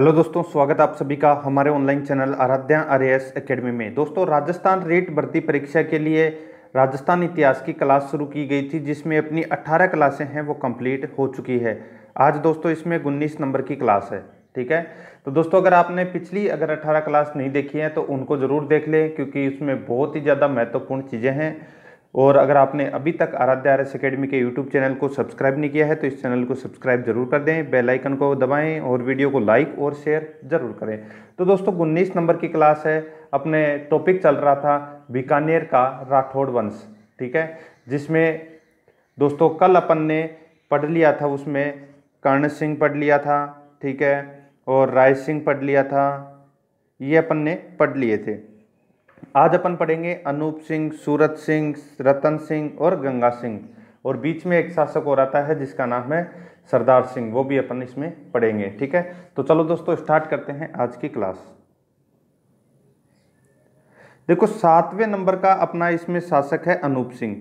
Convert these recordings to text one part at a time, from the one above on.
hello दोस्तों स्वागत आप सभी का हमारे online channel Aaradhya R S academy में दोस्तों राजस्थान रेट भर्ती परीक्षा के लिए राजस्थान इतिहास की क्लास शुरू की गई थी जिसमें अपनी 18 क्लासें हैं वो कंप्लीट हो चुकी है आज दोस्तों इसमें उन्नीस नंबर की क्लास है ठीक है तो दोस्तों अगर आपने पिछली अगर अट्ठारह क्लास नहीं देखी है तो उनको ज़रूर देख लें क्योंकि उसमें बहुत ही ज़्यादा महत्वपूर्ण चीज़ें हैं और अगर आपने अभी तक आराध्या आर एस अकेडमी के यूट्यूब चैनल को सब्सक्राइब नहीं किया है तो इस चैनल को सब्सक्राइब जरूर कर दें बेल आइकन को दबाएं और वीडियो को लाइक और शेयर जरूर करें तो दोस्तों उन्नीस नंबर की क्लास है अपने टॉपिक चल रहा था बीकानेर का राठौड़ वंश ठीक है जिसमें दोस्तों कल अपन ने पढ़ लिया था उसमें कर्ण सिंह पढ़ लिया था ठीक है और राय सिंह पढ़ लिया था ये अपन ने पढ़ लिए थे आज अपन पढ़ेंगे अनूप सिंह सूरत सिंह रतन सिंह और गंगा सिंह और बीच में एक शासक और आता है जिसका नाम है सरदार सिंह वो भी अपन इसमें पढ़ेंगे ठीक है तो चलो दोस्तों स्टार्ट करते हैं आज की क्लास देखो सातवें नंबर का अपना इसमें शासक है अनूप सिंह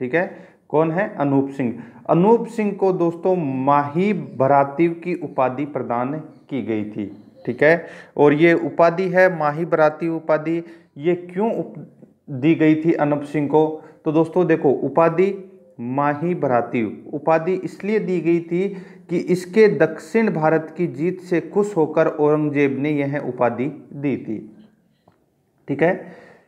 ठीक है कौन है अनूप सिंह अनूप सिंह को दोस्तों माही भरातीव की उपाधि प्रदान की गई थी ठीक है और ये उपाधि है माही बराती उपाधि ये क्यों दी गई थी अनुप सिंह को तो दोस्तों देखो उपाधि माही बराती उपाधि इसलिए दी गई थी कि इसके दक्षिण भारत की जीत से खुश होकर औरंगजेब ने यह उपाधि दी थी ठीक है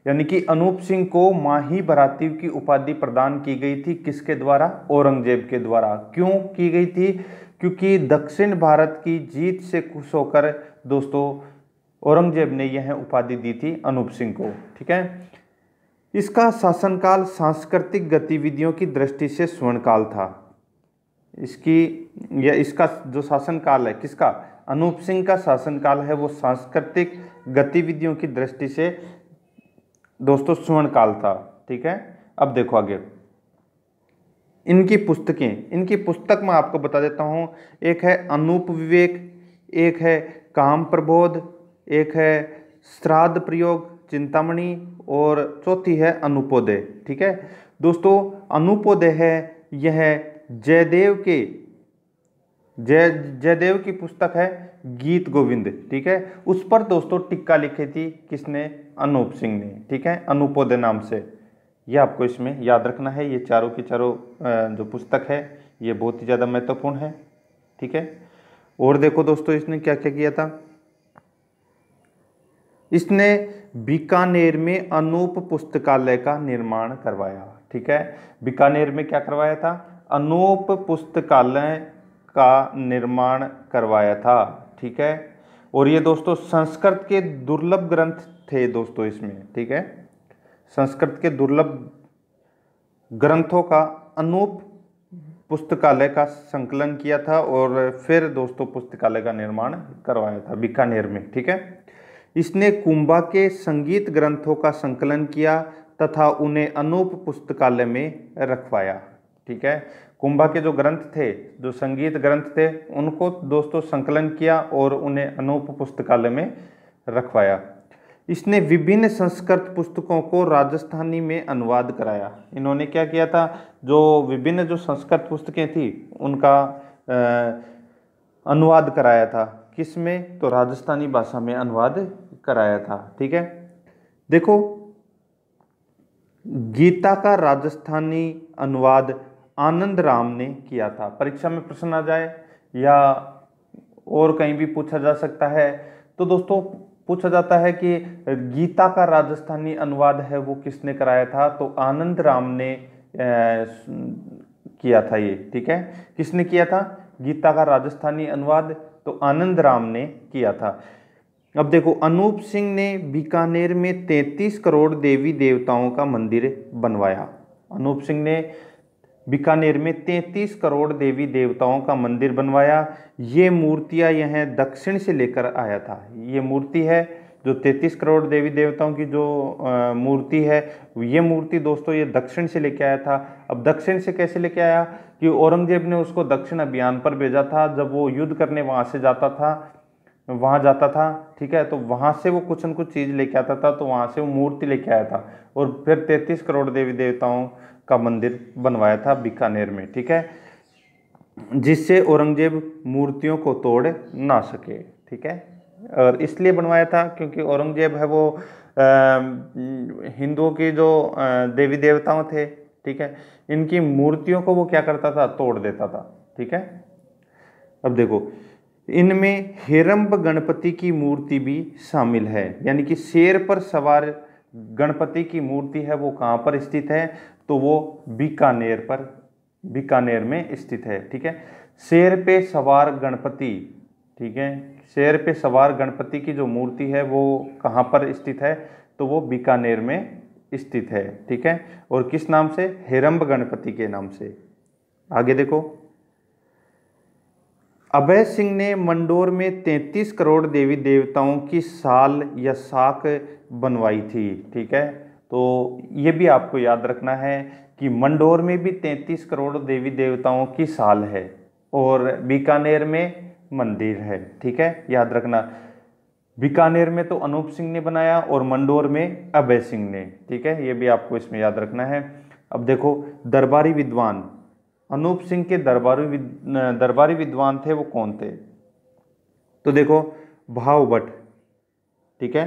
यानी कि अनूप सिंह को माही बरातीव की उपाधि प्रदान की गई थी किसके द्वारा औरंगजेब के द्वारा क्यों की गई थी क्योंकि दक्षिण भारत की जीत से खुश होकर दोस्तों औरंगजेब ने यह उपाधि दी थी अनूप सिंह को ठीक है इसका शासनकाल सांस्कृतिक गतिविधियों की दृष्टि से स्वर्णकाल था इसकी या इसका जो शासनकाल है किसका अनूप सिंह का शासनकाल है वो सांस्कृतिक गतिविधियों की दृष्टि से दोस्तों स्वर्णकाल था ठीक है अब देखो आगे इनकी पुस्तकें इनकी पुस्तक मैं आपको बता देता हूँ एक है अनूप विवेक एक है काम प्रबोध एक है श्राद्ध प्रयोग चिंतामणि और चौथी है अनुपोदय ठीक है दोस्तों अनुपोदय है यह जयदेव के जय जयदेव की पुस्तक है गीत गोविंद ठीक है उस पर दोस्तों टिक्का लिखी थी किसने अनूप सिंह ने ठीक है अनुपोदय नाम से यह आपको इसमें याद रखना है ये चारों के चारों जो पुस्तक है ये बहुत ही ज़्यादा महत्वपूर्ण है ठीक है और देखो दोस्तों इसने क्या क्या किया था इसने बीकानेर में अनूप पुस्तकालय का निर्माण करवाया ठीक है बीकानेर में क्या करवाया था अनूप पुस्तकालय का निर्माण करवाया था ठीक है और ये दोस्तों संस्कृत के दुर्लभ ग्रंथ थे दोस्तों इसमें ठीक है संस्कृत के दुर्लभ ग्रंथों का अनूप पुस्तकालय का संकलन किया था और फिर दोस्तों पुस्तकालय का निर्माण करवाया था बीकानेर में ठीक है इसने कुंभा के संगीत ग्रंथों का संकलन किया तथा उन्हें अनूप पुस्तकालय में रखवाया ठीक है कुंभा के जो ग्रंथ थे जो संगीत ग्रंथ थे उनको दोस्तों संकलन किया और उन्हें अनूप पुस्तकालय में रखवाया इसने विभिन्न संस्कृत पुस्तकों को राजस्थानी में अनुवाद कराया इन्होंने क्या किया था जो विभिन्न जो संस्कृत पुस्तकें थी उनका अनुवाद कराया था किस में तो राजस्थानी भाषा में अनुवाद कराया था ठीक है देखो गीता का राजस्थानी अनुवाद आनंद राम ने किया था परीक्षा में प्रश्न आ जाए या और कहीं भी पूछा जा सकता है तो दोस्तों पूछा जाता है कि गीता का राजस्थानी अनुवाद है वो किसने कराया था तो आनंद राम ने ए, किया था ये ठीक है किसने किया था गीता का राजस्थानी अनुवाद तो आनंद राम ने किया था अब देखो अनूप सिंह ने बीकानेर में 33 करोड़ देवी देवताओं का मंदिर बनवाया अनूप सिंह ने बीकानेर में 33 करोड़ देवी देवताओं का मंदिर बनवाया ये मूर्तियाँ यह दक्षिण से लेकर आया था ये मूर्ति है जो 33 करोड़ देवी देवताओं की जो मूर्ति है ये मूर्ति दोस्तों ये दक्षिण से लेके आया था अब दक्षिण से कैसे लेके आया कि औरंगजेब ने उसको दक्षिण अभियान पर भेजा था जब वो युद्ध करने वहाँ से जाता था वहाँ जाता था ठीक है तो वहाँ से वो कुछ न कुछ चीज़ लेके आता था तो वहाँ से वो मूर्ति लेके आया था और फिर तैंतीस करोड़ देवी देवताओं का मंदिर बनवाया था बीकानेर में ठीक है जिससे औरंगजेब मूर्तियों को तोड़ ना सके ठीक है और इसलिए बनवाया था क्योंकि औरंगजेब है वो हिंदुओं के जो देवी देवताओं थे ठीक है इनकी मूर्तियों को वो क्या करता था तोड़ देता था ठीक है अब देखो इनमें हेरम्ब गणपति की मूर्ति भी शामिल है यानी कि शेर पर सवार गणपति की मूर्ति है वो कहाँ पर स्थित है तो वो बीकानेर पर बीकानेर में स्थित है ठीक है शेर पे सवार गणपति ठीक है शेर पे सवार गणपति की जो मूर्ति है वो कहाँ पर स्थित है तो वो बीकानेर में स्थित है ठीक है और किस नाम से हेरम्ब गणपति के नाम से आगे देखो अभय सिंह ने मंडोर में 33 करोड़ देवी देवताओं की साल या साख बनवाई थी ठीक है तो ये भी आपको याद रखना है कि मंडोर में भी तैंतीस करोड़ देवी देवताओं की साल है और बीकानेर में मंदिर है ठीक है याद रखना बीकानेर में तो अनूप सिंह ने बनाया और मंडोर में अभय सिंह ने ठीक है ये भी आपको इसमें याद रखना है अब देखो दरबारी विद्वान अनूप सिंह के दरबारी दरबारी विद्वान थे वो कौन थे तो देखो भाव भट्ट ठीक है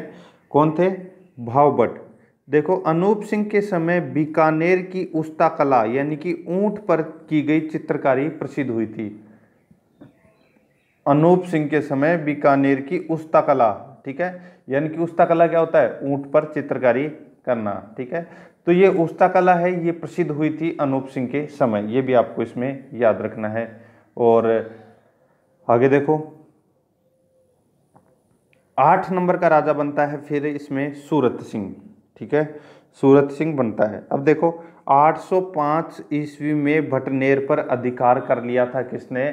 कौन थे भाव भट्ट देखो अनूप सिंह के समय बीकानेर की उस्ता कला यानी कि ऊंट पर की गई चित्रकारी प्रसिद्ध हुई थी अनूप सिंह के समय बीकानेर की उस्ता कला ठीक है यानी कि उस्ता कला क्या होता है ऊंट पर चित्रकारी करना ठीक है तो ये उस्ता कला है ये प्रसिद्ध हुई थी अनूप सिंह के समय ये भी आपको इसमें याद रखना है और आगे देखो आठ नंबर का राजा बनता है फिर इसमें सूरत सिंह ठीक है सूरत सिंह बनता है अब देखो 805 ईस्वी में भटनेर पर अधिकार कर लिया था किसने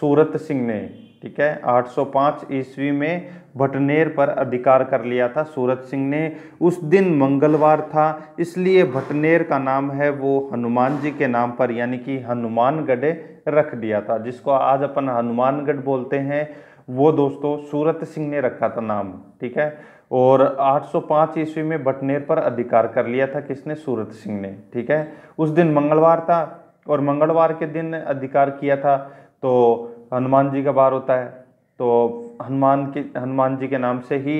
सूरत सिंह ने ठीक है 805 ईस्वी में भटनेर पर अधिकार कर लिया था सूरत सिंह ने उस दिन मंगलवार था इसलिए भटनेर का नाम है वो हनुमान जी के नाम पर यानी कि हनुमानगढ़ रख दिया था जिसको आज अपन हनुमानगढ़ बोलते हैं वो दोस्तों सूरत सिंह ने रखा था नाम ठीक है और 805 ईस्वी में बटनेर पर अधिकार कर लिया था किसने सूरत सिंह ने ठीक है उस दिन मंगलवार था और मंगलवार के दिन अधिकार किया था तो हनुमान जी का बार होता है तो हनुमान के हनुमान जी के नाम से ही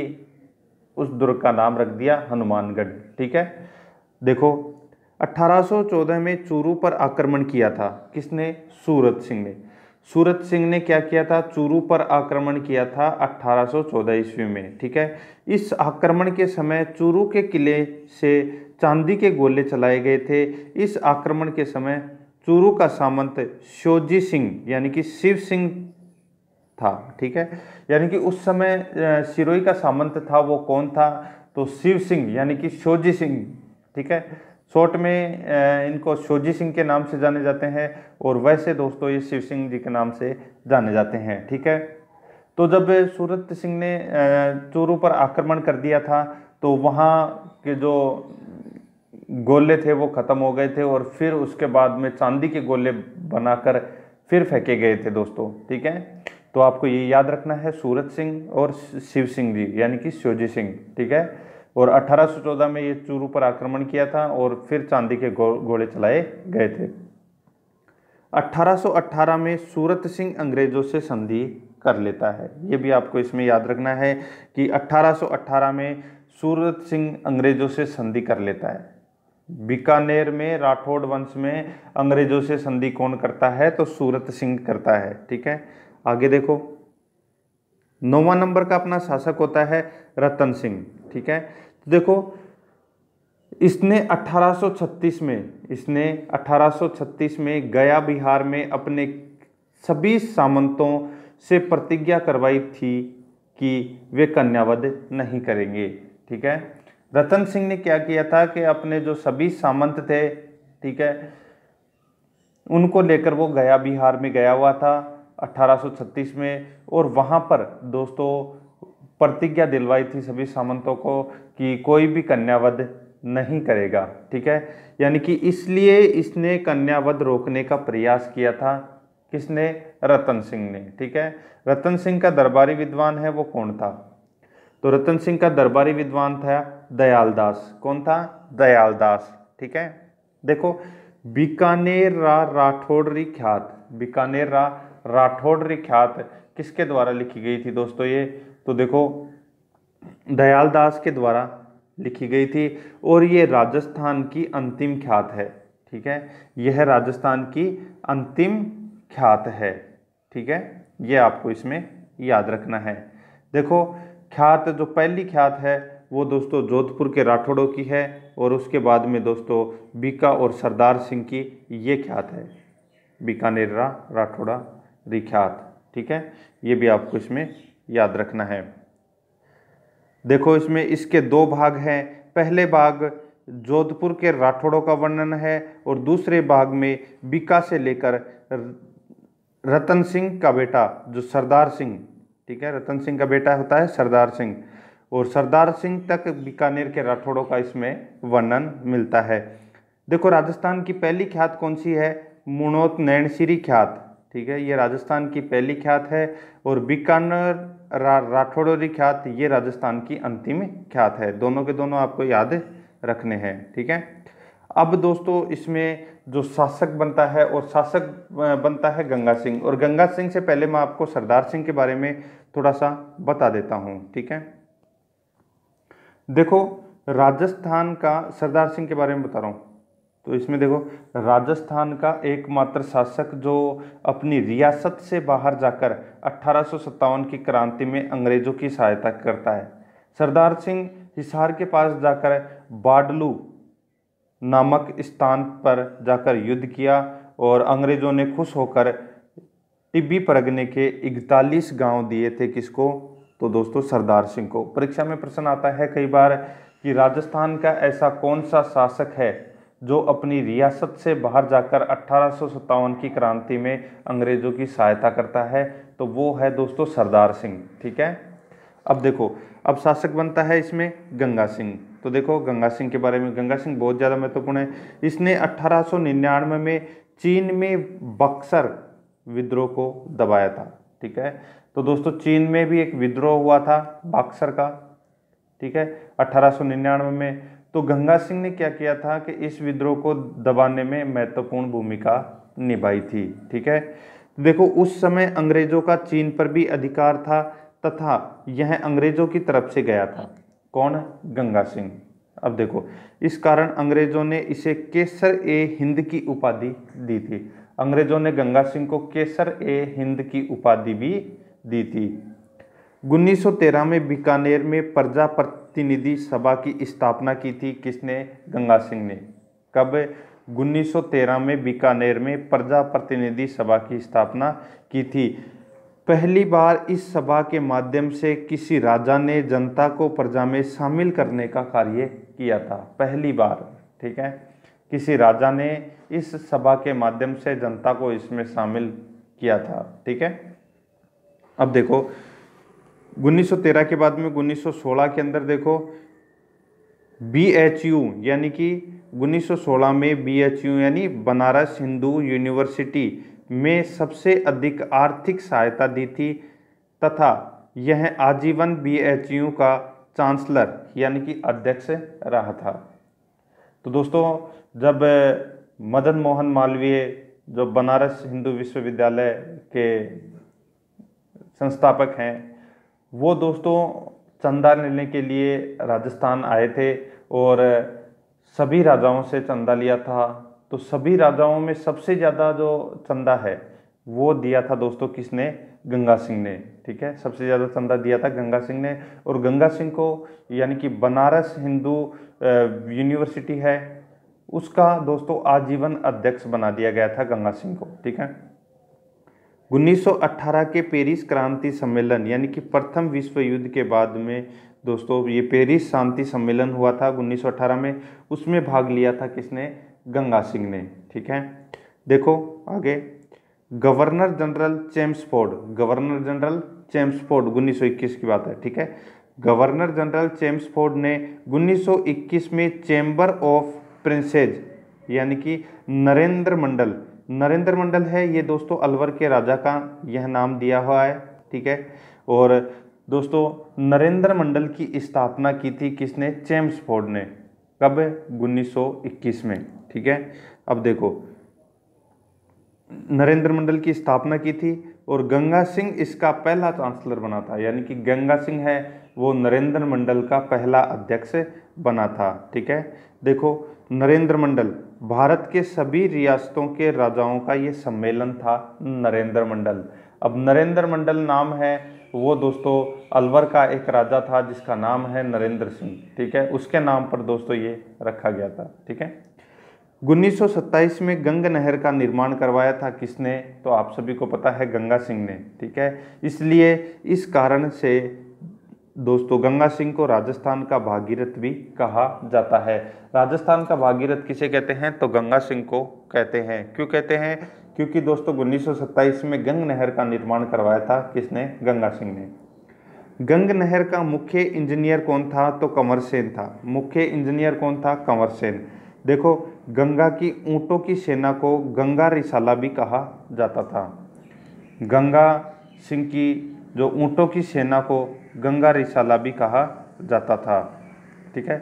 उस दुर्ग का नाम रख दिया हनुमानगढ़ ठीक है देखो 1814 में चूरू पर आक्रमण किया था किसने सूरत सिंह ने सूरत सिंह ने क्या किया था चूरू पर आक्रमण किया था 1814 ईस्वी में ठीक है इस आक्रमण के समय चूरू के किले से चांदी के गोले चलाए गए थे इस आक्रमण के समय चूरू का सामंत शोजी सिंह यानी कि शिव सिंह था ठीक है यानी कि उस समय सिरोई का सामंत था वो कौन था तो शिव सिंह यानी कि शोजी सिंह ठीक है शॉर्ट में इनको शोजी सिंह के नाम से जाने जाते हैं और वैसे दोस्तों ये शिव सिंह जी के नाम से जाने जाते हैं ठीक है तो जब सूरत सिंह ने चोरू पर आक्रमण कर दिया था तो वहाँ के जो गोले थे वो ख़त्म हो गए थे और फिर उसके बाद में चांदी के गोले बनाकर फिर फेंके गए थे दोस्तों ठीक है तो आपको ये याद रखना है सूरत सिंह और शिव सिंह जी यानी कि शिवजी सिंह ठीक है और 1814 में ये चूरू पर आक्रमण किया था और फिर चांदी के गो, गोले चलाए गए थे 1818 में सूरत सिंह अंग्रेजों से संधि कर लेता है ये भी आपको इसमें याद रखना है कि 1818 में सूरत सिंह अंग्रेजों से संधि कर लेता है बीकानेर में राठौड़ वंश में अंग्रेजों से संधि कौन करता है तो सूरत सिंह करता है ठीक है आगे देखो नौवां नंबर का अपना शासक होता है रतन सिंह ठीक है तो देखो इसने 1836 में इसने 1836 में गया बिहार में अपने सभी सामंतों से प्रतिज्ञा करवाई थी कि वे कन्यावध नहीं करेंगे ठीक है रतन सिंह ने क्या किया था कि अपने जो सभी सामंत थे ठीक है उनको लेकर वो गया बिहार में गया हुआ था 1836 में और वहाँ पर दोस्तों प्रतिज्ञा दिलवाई थी सभी सामंतों को कि कोई भी कन्यावध नहीं करेगा ठीक है यानी कि इसलिए इसने कन्यावध रोकने का प्रयास किया था किसने रतन सिंह ने ठीक है रतन सिंह का दरबारी विद्वान है वो कौन था तो रतन सिंह का दरबारी विद्वान था दयालदास कौन था दयालदास ठीक है देखो बीकानेर रा राठौड़ री ख्यात बीकानेर रा राठौड़ रिख्यात किसके द्वारा लिखी गई थी दोस्तों ये तो देखो दयाल दास के द्वारा लिखी गई थी और ये राजस्थान की अंतिम ख्यात है ठीक है यह राजस्थान की अंतिम ख्यात है ठीक है ये आपको इसमें याद रखना है देखो ख्यात जो पहली ख्यात है वो दोस्तों जोधपुर के राठौड़ों की है और उसके बाद में दोस्तों बीका और सरदार सिंह की ये ख्यात है बीकानेर राठौड़ा रिख्यात ठीक है ये भी आपको इसमें याद रखना है देखो इसमें इसके दो भाग हैं पहले भाग जोधपुर के राठौड़ों का वर्णन है और दूसरे भाग में बीका से लेकर रतन सिंह का बेटा जो सरदार सिंह ठीक है रतन सिंह का बेटा होता है सरदार सिंह और सरदार सिंह तक बीकानेर के राठौड़ों का इसमें वर्णन मिलता है देखो राजस्थान की पहली ख्यात कौन सी है मुणोत नैणशिरी ख्यात ठीक है ये राजस्थान की पहली ख्यात है और बीकानेर रा, राठौड़ोरी ख्यात ये राजस्थान की अंतिम ख्यात है दोनों के दोनों आपको याद रखने हैं ठीक है अब दोस्तों इसमें जो शासक बनता है और शासक बनता है गंगा सिंह और गंगा सिंह से पहले मैं आपको सरदार सिंह के बारे में थोड़ा सा बता देता हूँ ठीक है देखो राजस्थान का सरदार सिंह के बारे में बता रहा हूँ तो इसमें देखो राजस्थान का एकमात्र शासक जो अपनी रियासत से बाहर जाकर अट्ठारह की क्रांति में अंग्रेजों की सहायता करता है सरदार सिंह हिसार के पास जाकर बाडलू नामक स्थान पर जाकर युद्ध किया और अंग्रेजों ने खुश होकर टिब्बी परगने के 41 गांव दिए थे किसको तो दोस्तों सरदार सिंह को परीक्षा में प्रश्न आता है कई बार कि राजस्थान का ऐसा कौन सा शासक है जो अपनी रियासत से बाहर जाकर अट्ठारह की क्रांति में अंग्रेज़ों की सहायता करता है तो वो है दोस्तों सरदार सिंह ठीक है अब देखो अब शासक बनता है इसमें गंगा सिंह तो देखो गंगा सिंह के बारे में गंगा सिंह बहुत ज़्यादा महत्वपूर्ण है इसने अट्ठारह में चीन में बक्सर विद्रोह को दबाया था ठीक है तो दोस्तों चीन में भी एक विद्रोह हुआ था बक्सर का ठीक है 1899 में तो गंगा सिंह ने क्या किया था कि इस विद्रोह को दबाने में महत्वपूर्ण भूमिका निभाई थी ठीक है देखो उस समय अंग्रेजों का चीन पर भी अधिकार था तथा यह अंग्रेजों की तरफ से गया था कौन गंगा सिंह अब देखो इस कारण अंग्रेजों ने इसे केसर ए हिंद की उपाधि दी थी अंग्रेजों ने गंगा सिंह को केसर ए हिंद की उपाधि भी दी थी 1913 में बीकानेर में प्रजा प्रतिनिधि सभा की स्थापना की थी किसने गंगा सिंह ने कब 1913 में बीकानेर में प्रजा प्रतिनिधि सभा की स्थापना की थी पहली बार इस सभा के माध्यम से किसी राजा ने जनता को प्रजा में शामिल करने का कार्य किया था पहली बार ठीक है किसी राजा ने इस सभा के माध्यम से जनता को इसमें शामिल किया था ठीक है अब देखो 1913 के बाद में 1916 के अंदर देखो बी एच यू यानी कि 1916 में बी एच यू यानी बनारस हिंदू यूनिवर्सिटी में सबसे अधिक आर्थिक सहायता दी थी तथा यह आजीवन बी एच यू का चांसलर यानी कि अध्यक्ष रहा था तो दोस्तों जब मदन मोहन मालवीय जो बनारस हिंदू विश्वविद्यालय के संस्थापक हैं वो दोस्तों चंदा लेने के लिए राजस्थान आए थे और सभी राजाओं से चंदा लिया था तो सभी राजाओं में सबसे ज़्यादा जो चंदा है वो दिया था दोस्तों किसने गंगा सिंह ने ठीक है सबसे ज़्यादा चंदा दिया था गंगा सिंह ने और गंगा सिंह को यानी कि बनारस हिंदू यूनिवर्सिटी है उसका दोस्तों आजीवन अध्यक्ष बना दिया गया था गंगा सिंह को ठीक है 1918 के पेरिस क्रांति सम्मेलन यानी कि प्रथम विश्व युद्ध के बाद में दोस्तों ये पेरिस शांति सम्मेलन हुआ था 1918 में उसमें भाग लिया था किसने गंगा सिंह ने ठीक है देखो आगे governor general Chelmsford governor general Chelmsford 1921 की बात है ठीक है गवर्नर जनरल चेम्सफोर्ड ने 1921 में चेंबर ऑफ प्रिंसेज यानी कि नरेंद्र मंडल नरेंद्र मंडल है ये दोस्तों अलवर के राजा का यह नाम दिया हुआ है ठीक है और दोस्तों नरेंद्र मंडल की स्थापना की थी किसने चेम्सफोर्ड ने कब उन्नीस में ठीक है अब देखो नरेंद्र मंडल की स्थापना की थी और गंगा सिंह इसका पहला चांसलर बना था यानी कि गंगा सिंह है वो नरेंद्र मंडल का पहला अध्यक्ष बना था ठीक है देखो नरेंद्र मंडल भारत के सभी रियासतों के राजाओं का ये सम्मेलन था नरेंद्र मंडल अब नरेंद्र मंडल नाम है वो दोस्तों अलवर का एक राजा था जिसका नाम है नरेंद्र सिंह ठीक है उसके नाम पर दोस्तों ये रखा गया था ठीक है 1927 में गंग नहर का निर्माण करवाया था किसने तो आप सभी को पता है गंगा सिंह ने ठीक है इसलिए इस कारण से दोस्तों गंगा सिंह को राजस्थान का भागीरथ भी कहा जाता है राजस्थान का भागीरथ किसे कहते हैं तो गंगा सिंह को कहते हैं क्यों कहते हैं क्योंकि दोस्तों उन्नीस में गंग नहर का निर्माण करवाया था किसने गंगा सिंह ने गंग नहर का मुख्य इंजीनियर कौन था तो कंवर सेन था मुख्य इंजीनियर कौन था कंवर सेन देखो गंगा की ऊँटों की सेना को गंगा रिसाला भी कहा जाता था गंगा सिंह की जो ऊँटों की सेना को गंगा रिसाला भी कहा जाता था ठीक है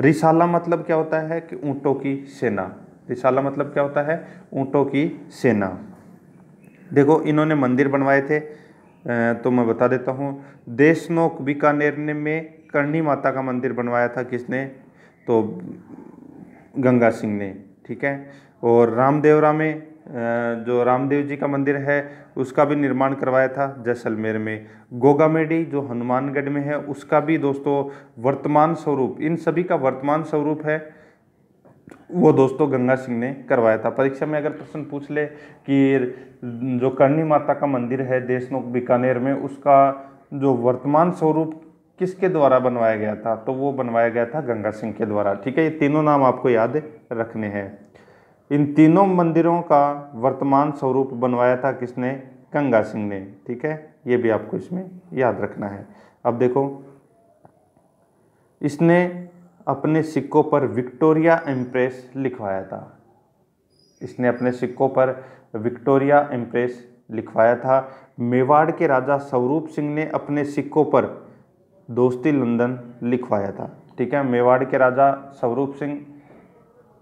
रिसाला मतलब क्या होता है कि ऊँटों की सेना रिसाला मतलब क्या होता है ऊँटों की सेना देखो इन्होंने मंदिर बनवाए थे तो मैं बता देता हूँ देशनोक बीकानेर ने में करणी माता का मंदिर बनवाया था किसने तो गंगा सिंह ने ठीक है और रामदेवरा में जो रामदेव जी का मंदिर है उसका भी निर्माण करवाया था जैसलमेर में गोगामेडी जो हनुमानगढ़ में है उसका भी दोस्तों वर्तमान स्वरूप इन सभी का वर्तमान स्वरूप है वो दोस्तों गंगा सिंह ने करवाया था परीक्षा में अगर प्रश्न पूछ ले कि जो करणी माता का मंदिर है देशनोक बीकानेर में उसका जो वर्तमान स्वरूप किसके द्वारा बनवाया गया था तो वो बनवाया गया था गंगा सिंह के द्वारा ठीक है ये तीनों नाम आपको याद रखने हैं इन तीनों मंदिरों का वर्तमान स्वरूप बनवाया था किसने गंगा सिंह ने ठीक है ये भी आपको इसमें याद रखना है अब देखो इसने अपने सिक्कों पर विक्टोरिया एम्प्रेस लिखवाया था इसने अपने सिक्कों पर विक्टोरिया एम्प्रेस लिखवाया था मेवाड़ के राजा स्वरूप सिंह ने अपने सिक्कों पर दोस्ती लंदन लिखवाया था ठीक है मेवाड़ के राजा स्वरूप सिंह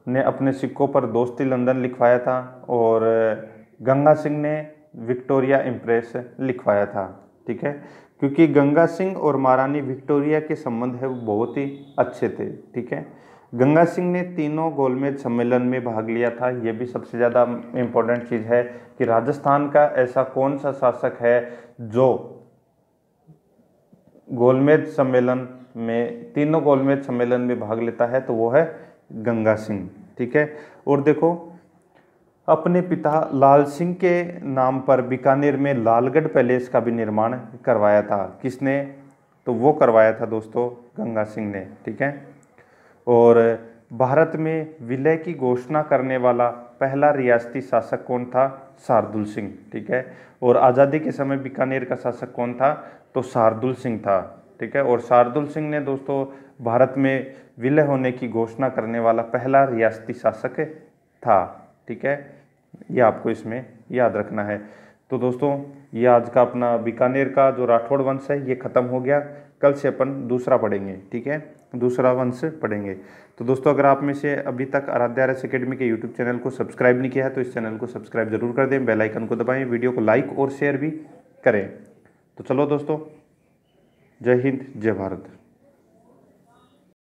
ने अपने सिक्कों पर दोस्ती लंदन लिखवाया था और गंगा सिंह ने विक्टोरिया इम्प्रेस लिखवाया था ठीक है क्योंकि गंगा सिंह और महारानी विक्टोरिया के संबंध है वो बहुत ही अच्छे थे ठीक है गंगा सिंह ने तीनों गोलमेज सम्मेलन में भाग लिया था ये भी सबसे ज़्यादा इम्पोर्टेंट चीज़ है कि राजस्थान का ऐसा कौन सा शासक है जो गोलमेज सम्मेलन में तीनों गोलमेज सम्मेलन में भाग लेता है तो वो है गंगा सिंह ठीक है और देखो अपने पिता लाल सिंह के नाम पर बीकानेर में लालगढ़ पैलेस का भी निर्माण करवाया था किसने तो वो करवाया था दोस्तों गंगा सिंह ने ठीक है और भारत में विलय की घोषणा करने वाला पहला रियासती शासक कौन था शार्दुल सिंह ठीक है और आज़ादी के समय बीकानेर का शासक कौन था तो शार्दुल सिंह था ठीक है और शार्दुल सिंह ने दोस्तों भारत में विलय होने की घोषणा करने वाला पहला रियासती शासक था ठीक है ये आपको इसमें याद रखना है तो दोस्तों ये आज का अपना बीकानेर का जो राठौड़ वंश है ये ख़त्म हो गया कल से अपन दूसरा पढ़ेंगे ठीक है दूसरा वंश पढ़ेंगे तो दोस्तों अगर आप में से अभी तक आराध्या रस अकेडमी के यूट्यूब चैनल को सब्सक्राइब नहीं किया है तो इस चैनल को सब्सक्राइब जरूर कर दें बेल आइकन को दबाएं वीडियो को लाइक और शेयर भी करें तो चलो दोस्तों जय हिंद जय भारत